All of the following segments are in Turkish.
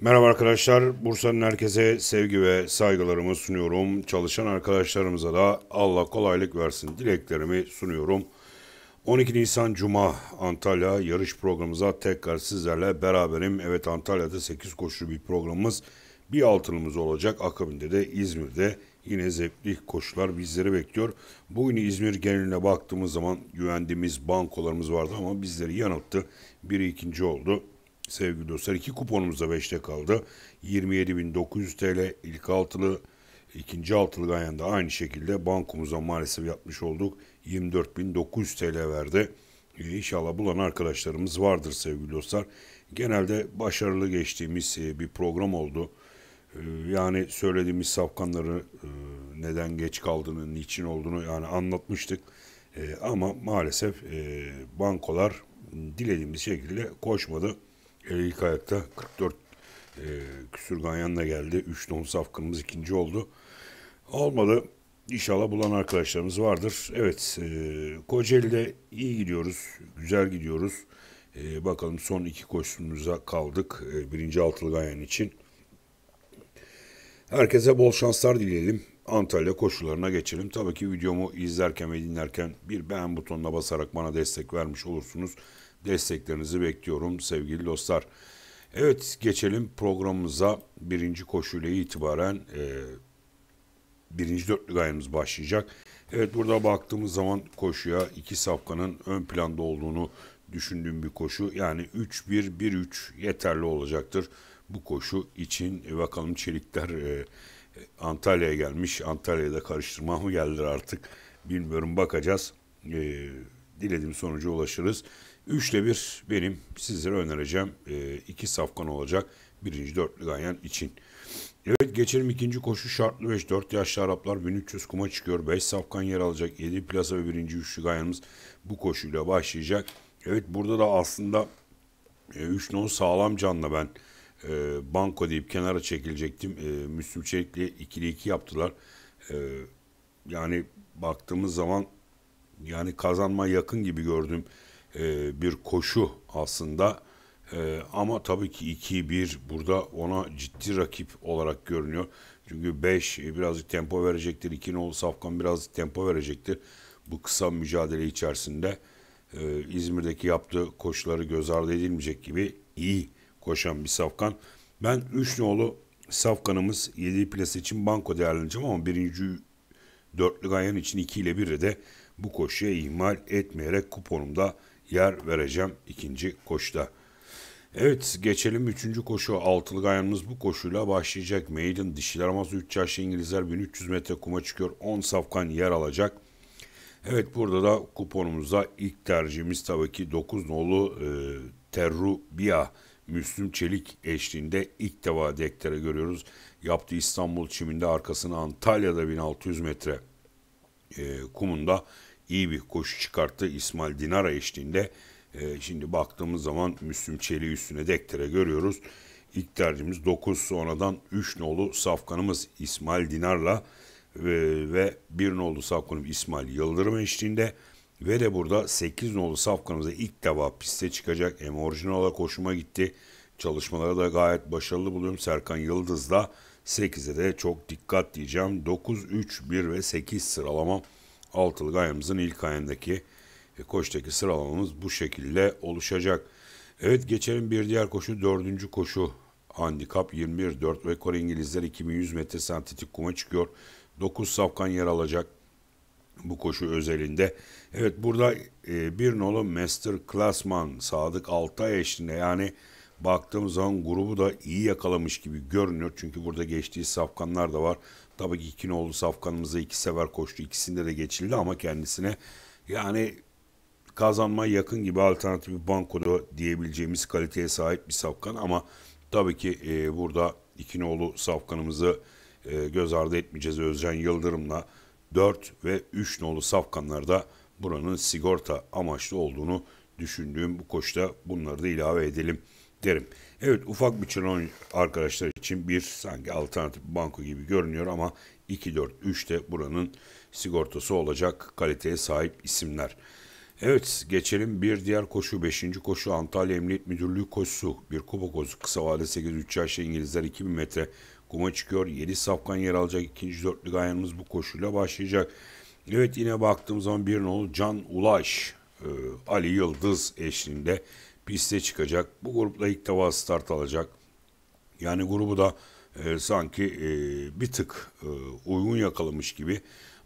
Merhaba arkadaşlar. Bursa'nın herkese sevgi ve saygılarımı sunuyorum. Çalışan arkadaşlarımıza da Allah kolaylık versin dileklerimi sunuyorum. 12 Nisan Cuma Antalya yarış programımıza tekrar sizlerle beraberim. Evet Antalya'da 8 koşulu bir programımız, bir altınımız olacak. Akabinde de İzmir'de yine zevkli koşular bizleri bekliyor. Bugün İzmir geneline baktığımız zaman güvendiğimiz bankolarımız vardı ama bizleri yanılttı. Biri ikinci oldu. Sevgili dostlar iki kuponumuz da 5'te kaldı. 27.900 TL ilk altılı ikinci altılı ganyanda aynı şekilde bankumuza maalesef yapmış olduk. 24.900 TL verdi. Ee, inşallah bulan arkadaşlarımız vardır sevgili dostlar. Genelde başarılı geçtiğimiz e, bir program oldu. Ee, yani söylediğimiz safkanları e, neden geç kaldığını, niçin olduğunu yani anlatmıştık. Ee, ama maalesef e, bankolar dilediğimiz şekilde koşmadı ilk ayakta 44 e, küsür ganyanla geldi. 3 ton safkımız ikinci oldu. Olmadı. İnşallah bulan arkadaşlarımız vardır. Evet, e, Kocaeli'de iyi gidiyoruz, güzel gidiyoruz. E, bakalım son iki koşumuza kaldık e, birinci altılı ganyan için. Herkese bol şanslar dileyelim. Antalya koşularına geçelim. Tabii ki videomu izlerken ve dinlerken bir beğen butonuna basarak bana destek vermiş olursunuz. Desteklerinizi bekliyorum sevgili dostlar. Evet geçelim programımıza birinci koşuyla itibaren e, birinci dörtlü gayemiz başlayacak. Evet burada baktığımız zaman koşuya iki safkanın ön planda olduğunu düşündüğüm bir koşu. Yani 3-1-1-3 yeterli olacaktır bu koşu için. E, bakalım Çelikler e, Antalya'ya gelmiş. Antalya'da karıştırma mı geldiler artık bilmiyorum bakacağız. E, dilediğim sonuca ulaşırız. üçle bir benim sizlere önereceğim e, iki safkan olacak birinci dörtlü ganyan için. Evet geçelim ikinci koşu şartlı 5. 4 yaşlı Araplar 1300 kuma çıkıyor. 5 safkan yer alacak. 7 plasa ve birinci üçlü gayemiz bu koşuyla başlayacak. Evet burada da aslında 3 e, non sağlam canla ben e, banko deyip kenara çekilecektim. E, Müslüm Çelik'le ikili iki yaptılar. E, yani baktığımız zaman yani kazanma yakın gibi gördüğüm e, bir koşu aslında. E, ama tabii ki 2-1 burada ona ciddi rakip olarak görünüyor. Çünkü 5 e, birazcık tempo verecektir. 2 nolu Safkan birazcık tempo verecektir. Bu kısa mücadele içerisinde e, İzmir'deki yaptığı koşuları göz ardı edilmeyecek gibi iyi koşan bir Safkan. Ben 3 nolu Safkan'ımız 7 plase için banko değerleneceğim ama birinci dörtlü Ganyan için 2 ile 1'i de bu koşuya ihmal etmeyerek kuponumda yer vereceğim ikinci koşuda. Evet geçelim üçüncü koşu. Altılı gayamız bu koşuyla başlayacak. Maiden dişiler aması 3 yaşlı İngilizler 1300 metre kuma çıkıyor. 10 safkan yer alacak. Evet burada da kuponumuzda ilk tercihimiz tabii ki 9 nolu e, Terrubia Müslüm Çelik eşliğinde ilk defa dektere görüyoruz. Yaptığı İstanbul çiminde arkasını Antalya'da 1600 metre e, kumunda iyi bir koşu çıkarttı İsmail Dinara eşliğinde. E, şimdi baktığımız zaman Müslüm Çelik üstüne dektire görüyoruz. İlk tercihimiz 9 sonradan 3 nolu safkanımız İsmail Dinar'la ve, ve 1 nolu safkanımız İsmail Yıldırım eşliğinde. Ve de burada 8 nolu safkanımıza ilk defa piste çıkacak. Hem orijinala koşuma gitti. Çalışmalara da gayet başarılı buluyorum. Serkan Yıldız'la 8'e de çok dikkat diyeceğim. 9, 3, 1 ve 8 sıralama. altılı gayemizin ilk ayındaki e, koştaki sıralamamız bu şekilde oluşacak. Evet geçelim bir diğer koşu dördüncü koşu. Handikap 21-4 ve Kore İngilizler 2100 metre sentetik kuma çıkıyor. 9 safkan yer alacak bu koşu özelinde. Evet burada e, bir nolu Master Klasman Sadık Altay eşliğinde yani baktığımız zaman grubu da iyi yakalamış gibi görünüyor. Çünkü burada geçtiği safkanlar da var. Tabii ki Kinoğlu safkanımıza iki sever koştu. İkisinde de geçildi ama kendisine yani kazanma yakın gibi alternatif bir bankoda diyebileceğimiz kaliteye sahip bir safkan ama tabii ki e, burada İkinoğlu safkanımızı e, göz ardı etmeyeceğiz. Özcan Yıldırım'la 4 ve 3 nolu safkanlarda buranın sigorta amaçlı olduğunu düşündüğüm bu koşta bunları da ilave edelim derim. Evet ufak bir çılon arkadaşlar için bir sanki alternatif banko gibi görünüyor ama 2-4-3 de buranın sigortası olacak kaliteye sahip isimler. Evet geçelim bir diğer koşu 5. koşu Antalya Emniyet Müdürlüğü koşusu. Bir kupa koşusu kısa vade 8-3 yaşlı İngilizler 2000 metre kuma çıkıyor. 7 safkan yer alacak ikinci dörtlük ayağımız bu koşuyla başlayacak. Evet yine baktığım zaman bir nolu Can Ulaş, e, Ali Yıldız eşliğinde piste çıkacak. Bu grupla ilk defa start alacak. Yani grubu da e, sanki e, bir tık e, uygun yakalamış gibi.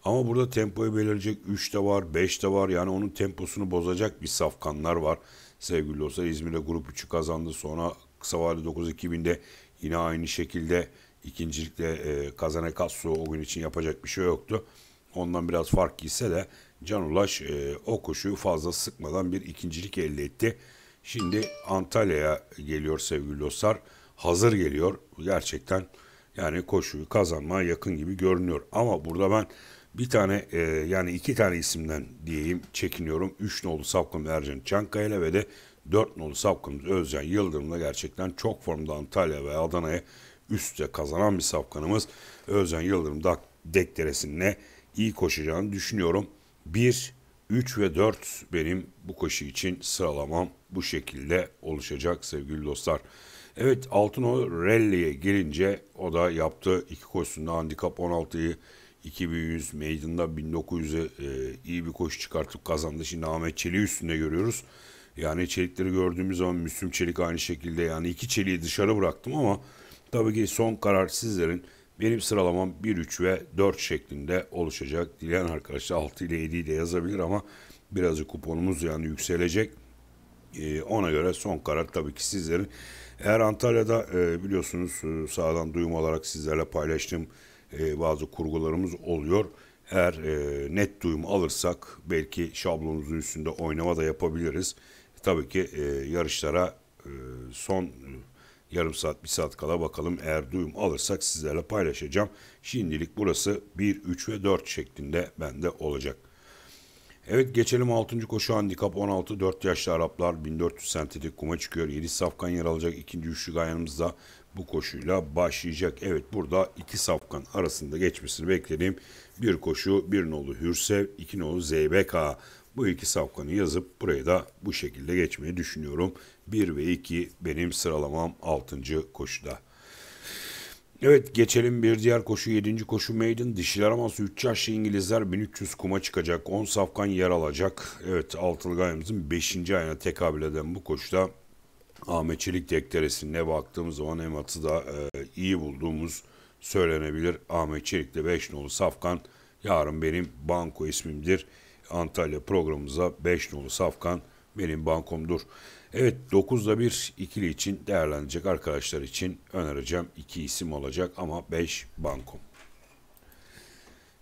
Ama burada tempoyu belirleyecek 3 de var, 5 de var. Yani onun temposunu bozacak bir safkanlar var. Sevgili dostlar İzmir'de grup 3'ü kazandı. Sonra kısa vade 9-2000'de yine aynı şekilde ikincilikte e, Kazane Kasso o gün için yapacak bir şey yoktu. Ondan biraz fark gitse de Can Ulaş e, o koşuyu fazla sıkmadan bir ikincilik elde etti. Şimdi Antalya'ya geliyor sevgili dostlar. Hazır geliyor. Gerçekten yani koşuyu kazanmaya yakın gibi görünüyor. Ama burada ben bir tane e, yani iki tane isimden diyeyim çekiniyorum. Üç nolu Sapkın Ercan Çankaya'yla ve de dört nolu Sapkınımız Özcan Yıldırım'la gerçekten çok formda Antalya ve Adana'ya üstte kazanan bir Sapkınımız. Özcan Yıldırım da dek deresinde iyi koşacağını düşünüyorum. 1 3 ve 4 benim bu koşu için sıralamam bu şekilde oluşacak sevgili dostlar. Evet Altınor Rally'e gelince o da yaptı. iki koşusunda handikap 16'yı 2100 meydanda 1900'e e, iyi bir koşu çıkartıp kazandı. Şimdi Ahmet Çelik üstünde görüyoruz. Yani çelikleri gördüğümüz zaman Müslüm Çelik aynı şekilde yani iki çeliği dışarı bıraktım ama tabii ki son karar sizlerin. Benim sıralamam 1, 3 ve 4 şeklinde oluşacak. Dileyen arkadaşlar 6 ile 7 de yazabilir ama birazcık kuponumuz yani yükselecek. Ee, ona göre son karar tabii ki sizlerin. Eğer Antalya'da e, biliyorsunuz e, sağdan duyum olarak sizlerle paylaştığım e, bazı kurgularımız oluyor. Eğer e, net duyum alırsak belki şablonumuzun üstünde oynama da yapabiliriz. Tabii ki e, yarışlara e, son Yarım saat bir saat kala bakalım eğer duyum alırsak sizlerle paylaşacağım. Şimdilik burası 1, 3 ve 4 şeklinde bende olacak. Evet geçelim 6. koşu handikap 16 4 yaşlı Araplar 1400 sentetik kuma çıkıyor. 7 safkan yer alacak. 2. üçlük ayağımızda bu koşuyla başlayacak. Evet burada iki safkan arasında geçmesini beklediğim bir koşu bir nolu Hürsev, iki nolu ZBK. Bu iki safkanı yazıp burayı da bu şekilde geçmeyi düşünüyorum. 1 ve 2 benim sıralamam 6. koşuda. Evet geçelim bir diğer koşu 7. koşu Maiden. Dişiler aması 3 yaşlı İngilizler 1300 kuma çıkacak. 10 safkan yer alacak. Evet altılı gayemizin 5. ayına tekabül eden bu koşuda Ahmet Çelik tekteresine baktığımız zaman hem da e, iyi bulduğumuz söylenebilir. Ahmet de 5 nolu safkan yarın benim banko ismimdir. Antalya programımıza 5 nolu safkan benim bankomdur. Evet 9'da 1 ikili için değerlenecek arkadaşlar için önereceğim iki isim olacak ama 5 bankom.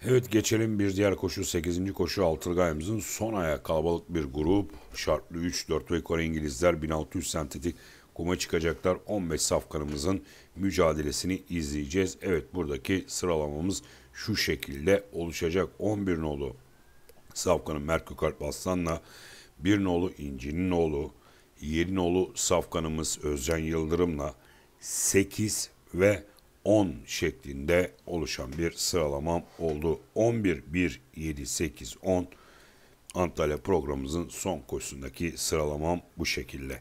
Evet geçelim bir diğer koşu 8. koşu altırgayımızın son ayağı kalabalık bir grup. Şartlı 3, 4 ve Kore İngilizler 1600 sentetik kuma çıkacaklar. 15 safkanımızın mücadelesini izleyeceğiz. Evet buradaki sıralamamız şu şekilde oluşacak. 11 nolu Safkan'ın Mert Kukart aslanla 1 nolu İnci'nin oğlu Yerinoğlu Safkan'ımız Özcan Yıldırım'la 8 ve 10 şeklinde oluşan bir sıralamam oldu. 11, 1, 7, 8, 10 Antalya programımızın son koşusundaki sıralamam bu şekilde.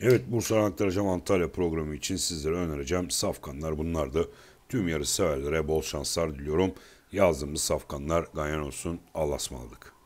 Evet Bursa aktaracağım Antalya programı için sizlere önereceğim safkanlar bunlardı. Tüm yarı severlere bol şanslar diliyorum. Yazdığımız safkanlar ganyan olsun. Allah'a ısmarladık.